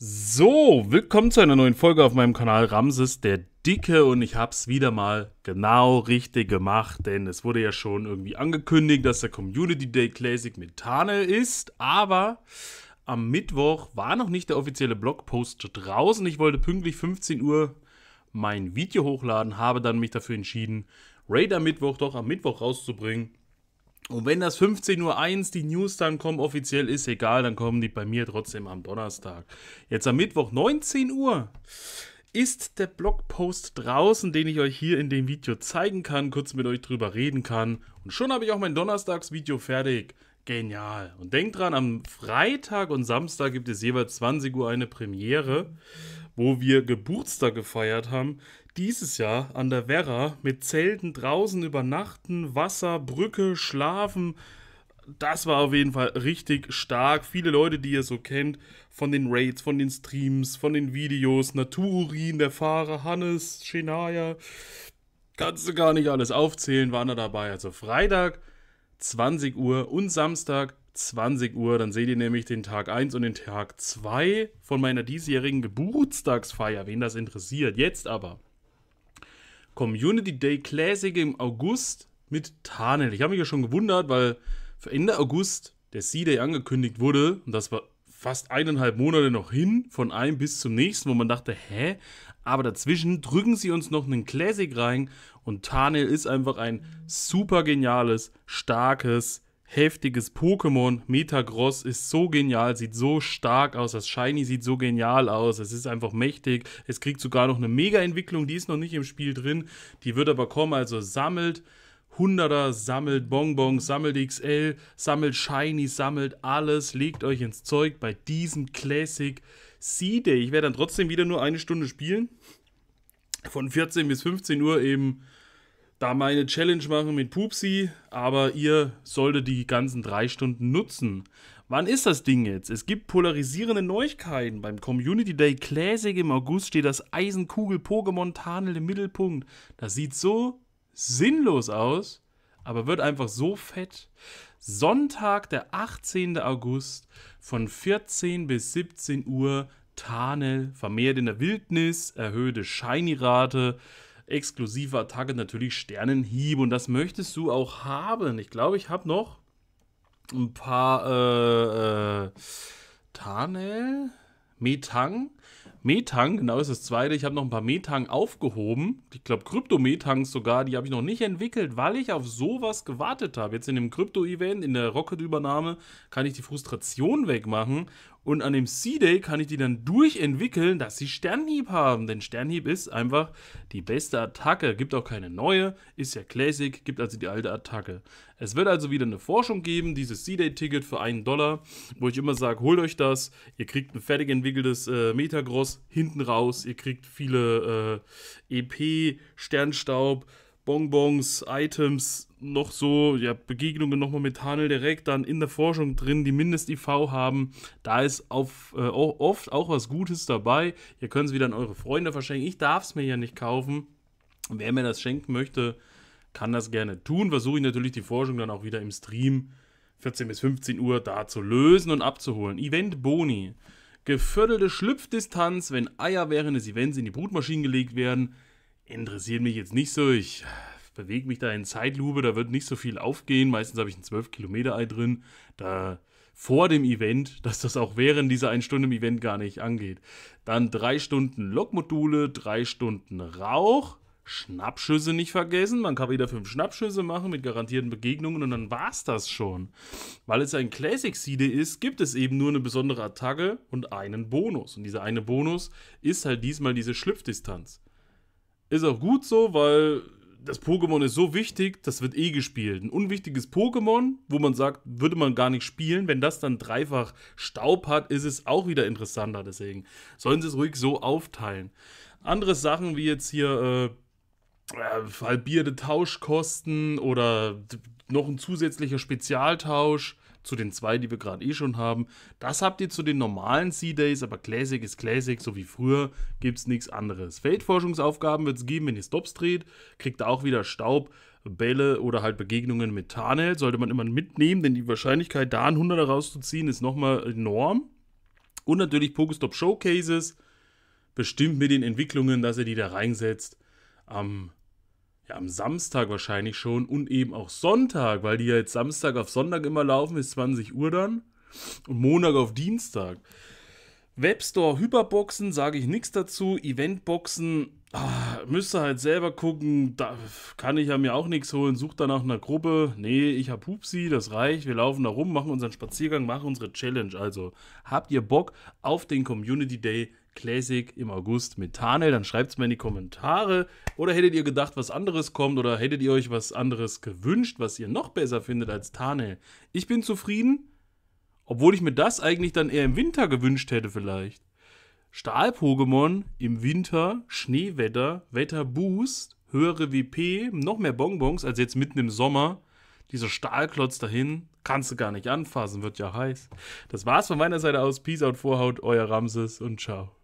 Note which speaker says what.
Speaker 1: So, willkommen zu einer neuen Folge auf meinem Kanal Ramses der Dicke und ich habe es wieder mal genau richtig gemacht, denn es wurde ja schon irgendwie angekündigt, dass der Community Day Classic mit Tane ist, aber am Mittwoch war noch nicht der offizielle Blogpost draußen. Ich wollte pünktlich 15 Uhr mein Video hochladen, habe dann mich dafür entschieden, Raider Mittwoch doch am Mittwoch rauszubringen und wenn das 15.01 Uhr die News dann kommen, offiziell ist egal, dann kommen die bei mir trotzdem am Donnerstag. Jetzt am Mittwoch 19 Uhr ist der Blogpost draußen, den ich euch hier in dem Video zeigen kann, kurz mit euch drüber reden kann. Und schon habe ich auch mein Donnerstagsvideo fertig. Genial. Und denkt dran, am Freitag und Samstag gibt es jeweils 20 Uhr eine Premiere wo wir Geburtstag gefeiert haben, dieses Jahr an der Werra mit Zelten draußen übernachten, Wasser, Brücke, schlafen. Das war auf jeden Fall richtig stark. Viele Leute, die ihr so kennt, von den Raids, von den Streams, von den Videos, Natururin, der Fahrer, Hannes, Shenaya. Kannst du gar nicht alles aufzählen, waren da dabei. Also Freitag 20 Uhr und Samstag 20 Uhr. Dann seht ihr nämlich den Tag 1 und den Tag 2 von meiner diesjährigen Geburtstagsfeier, wen das interessiert. Jetzt aber Community Day Classic im August mit Tarnel. Ich habe mich ja schon gewundert, weil für Ende August der C-Day angekündigt wurde und das war fast eineinhalb Monate noch hin, von einem bis zum nächsten, wo man dachte, hä? Aber dazwischen drücken sie uns noch einen Classic rein und Tarnel ist einfach ein super geniales, starkes, heftiges Pokémon. Metagross ist so genial, sieht so stark aus. Das Shiny sieht so genial aus. Es ist einfach mächtig. Es kriegt sogar noch eine Mega-Entwicklung, die ist noch nicht im Spiel drin. Die wird aber kommen, also sammelt. Hunderter, sammelt Bonbons, sammelt XL, sammelt Shiny, sammelt alles, legt euch ins Zeug bei diesem Classic C-Day. Ich werde dann trotzdem wieder nur eine Stunde spielen. Von 14 bis 15 Uhr eben da meine Challenge machen mit Pupsi, aber ihr solltet die ganzen drei Stunden nutzen. Wann ist das Ding jetzt? Es gibt polarisierende Neuigkeiten. Beim Community Day Classic im August steht das Eisenkugel-Pokémon-Tarnel im Mittelpunkt. Das sieht so sinnlos aus, aber wird einfach so fett. Sonntag, der 18. August von 14 bis 17 Uhr. Tarnel vermehrt in der Wildnis, erhöhte Shiny-Rate, exklusive Attacke natürlich Sternenhieb und das möchtest du auch haben. Ich glaube, ich habe noch ein paar äh, äh, Tarnel, Metang. Metang, genau ist das zweite. Ich habe noch ein paar Metang aufgehoben. Ich glaube, Krypto-Metangs sogar, die habe ich noch nicht entwickelt, weil ich auf sowas gewartet habe. Jetzt in dem Krypto-Event, in der Rocket-Übernahme, kann ich die Frustration wegmachen und an dem C-Day kann ich die dann durchentwickeln, dass sie Sternhieb haben. Denn Sternhieb ist einfach die beste Attacke. Gibt auch keine neue, ist ja Classic, gibt also die alte Attacke. Es wird also wieder eine Forschung geben, dieses C-Day-Ticket für einen Dollar, wo ich immer sage, holt euch das. Ihr kriegt ein fertig entwickeltes äh, Metagross hinten raus. Ihr kriegt viele äh, EP, Sternstaub. Bonbons, Items, noch so, ja, Begegnungen nochmal mit Hanel direkt dann in der Forschung drin, die Mindest-IV haben. Da ist auf, äh, oft auch was Gutes dabei. Ihr könnt es wieder an eure Freunde verschenken. Ich darf es mir ja nicht kaufen. Wer mir das schenken möchte, kann das gerne tun. Versuche ich natürlich die Forschung dann auch wieder im Stream 14 bis 15 Uhr da zu lösen und abzuholen. Event Boni. Geviertelte Schlüpfdistanz, wenn Eier während des Events in die Brutmaschinen gelegt werden interessiert mich jetzt nicht so. Ich bewege mich da in Zeitlupe, da wird nicht so viel aufgehen. Meistens habe ich ein 12-Kilometer-Ei drin. Da vor dem Event, dass das auch während dieser 1 Stunde im Event gar nicht angeht. Dann 3 Stunden Lokmodule, 3 Stunden Rauch. Schnappschüsse nicht vergessen. Man kann wieder 5 Schnappschüsse machen mit garantierten Begegnungen und dann war es das schon. Weil es ein Classic Seed ist, gibt es eben nur eine besondere Attacke und einen Bonus. Und dieser eine Bonus ist halt diesmal diese Schlüpfdistanz. Ist auch gut so, weil das Pokémon ist so wichtig, das wird eh gespielt. Ein unwichtiges Pokémon, wo man sagt, würde man gar nicht spielen, wenn das dann dreifach Staub hat, ist es auch wieder interessanter. Deswegen sollen sie es ruhig so aufteilen. Andere Sachen wie jetzt hier äh, halbierte Tauschkosten oder noch ein zusätzlicher Spezialtausch zu den zwei, die wir gerade eh schon haben. Das habt ihr zu den normalen C-Days, aber Classic ist Classic, so wie früher, gibt es nichts anderes. Feldforschungsaufgaben wird es geben, wenn ihr Stops dreht, kriegt ihr auch wieder Staub, Bälle oder halt Begegnungen mit Tarnel, sollte man immer mitnehmen, denn die Wahrscheinlichkeit, da einen Hunderter rauszuziehen, ist nochmal enorm. Und natürlich Pokestop Showcases, bestimmt mit den Entwicklungen, dass ihr die da reinsetzt. Ähm, ja, am Samstag wahrscheinlich schon und eben auch Sonntag, weil die ja jetzt Samstag auf Sonntag immer laufen bis 20 Uhr dann und Montag auf Dienstag. Webstore Hyperboxen sage ich nichts dazu, Eventboxen ah, müsst ihr halt selber gucken, da kann ich ja mir auch nichts holen, sucht danach einer Gruppe. Nee, ich habe Hupsi, das reicht, wir laufen da rum, machen unseren Spaziergang, machen unsere Challenge. Also habt ihr Bock auf den Community Day Classic im August mit Tanel. Dann schreibt es mir in die Kommentare. Oder hättet ihr gedacht, was anderes kommt? Oder hättet ihr euch was anderes gewünscht, was ihr noch besser findet als Tanel? Ich bin zufrieden, obwohl ich mir das eigentlich dann eher im Winter gewünscht hätte vielleicht. Stahl-Pokémon im Winter, Schneewetter, Wetterboost, höhere WP, noch mehr Bonbons als jetzt mitten im Sommer. Dieser Stahlklotz dahin, kannst du gar nicht anfassen, wird ja heiß. Das war's von meiner Seite aus. Peace out, Vorhaut, euer Ramses und ciao.